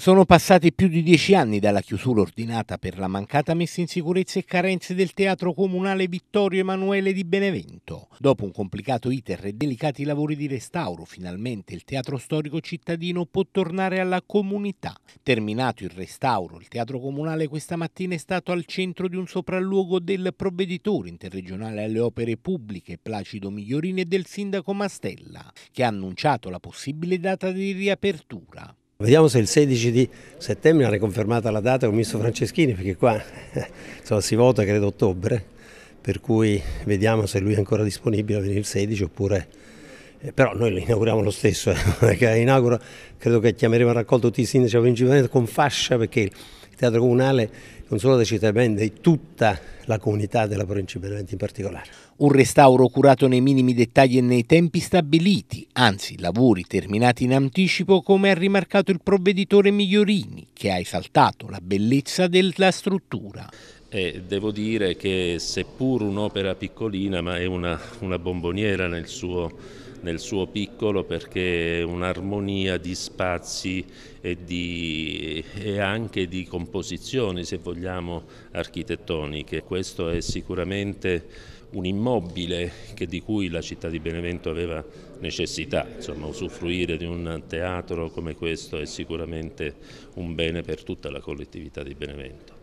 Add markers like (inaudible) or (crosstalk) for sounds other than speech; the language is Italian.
Sono passati più di dieci anni dalla chiusura ordinata per la mancata messa in sicurezza e carenze del Teatro Comunale Vittorio Emanuele di Benevento. Dopo un complicato iter e delicati lavori di restauro, finalmente il Teatro Storico Cittadino può tornare alla comunità. Terminato il restauro, il Teatro Comunale questa mattina è stato al centro di un sopralluogo del provveditore interregionale alle opere pubbliche Placido Migliorini e del sindaco Mastella, che ha annunciato la possibile data di riapertura. Vediamo se il 16 di settembre è riconfermata la data con il ministro Franceschini, perché qua (laughs) insomma, si vota credo ottobre, per cui vediamo se lui è ancora disponibile a venire il 16 oppure... Eh, però noi lo inauguriamo lo stesso, eh, (laughs) inauguro, credo che chiameremo a raccolto tutti i sindaci a con fascia perché Teatro Comunale non solo della città di Benevento, di tutta la comunità della provincia di Benevento in particolare. Un restauro curato nei minimi dettagli e nei tempi stabiliti, anzi lavori terminati in anticipo come ha rimarcato il provveditore Migliorini, che ha esaltato la bellezza della struttura. E devo dire che seppur un'opera piccolina, ma è una, una bomboniera nel suo nel suo piccolo perché è un'armonia di spazi e, di, e, anche di composizioni, se vogliamo, architettoniche. Questo è sicuramente un immobile di cui la città di Benevento aveva necessità, insomma usufruire di un teatro come questo è sicuramente un bene per tutta la collettività di Benevento.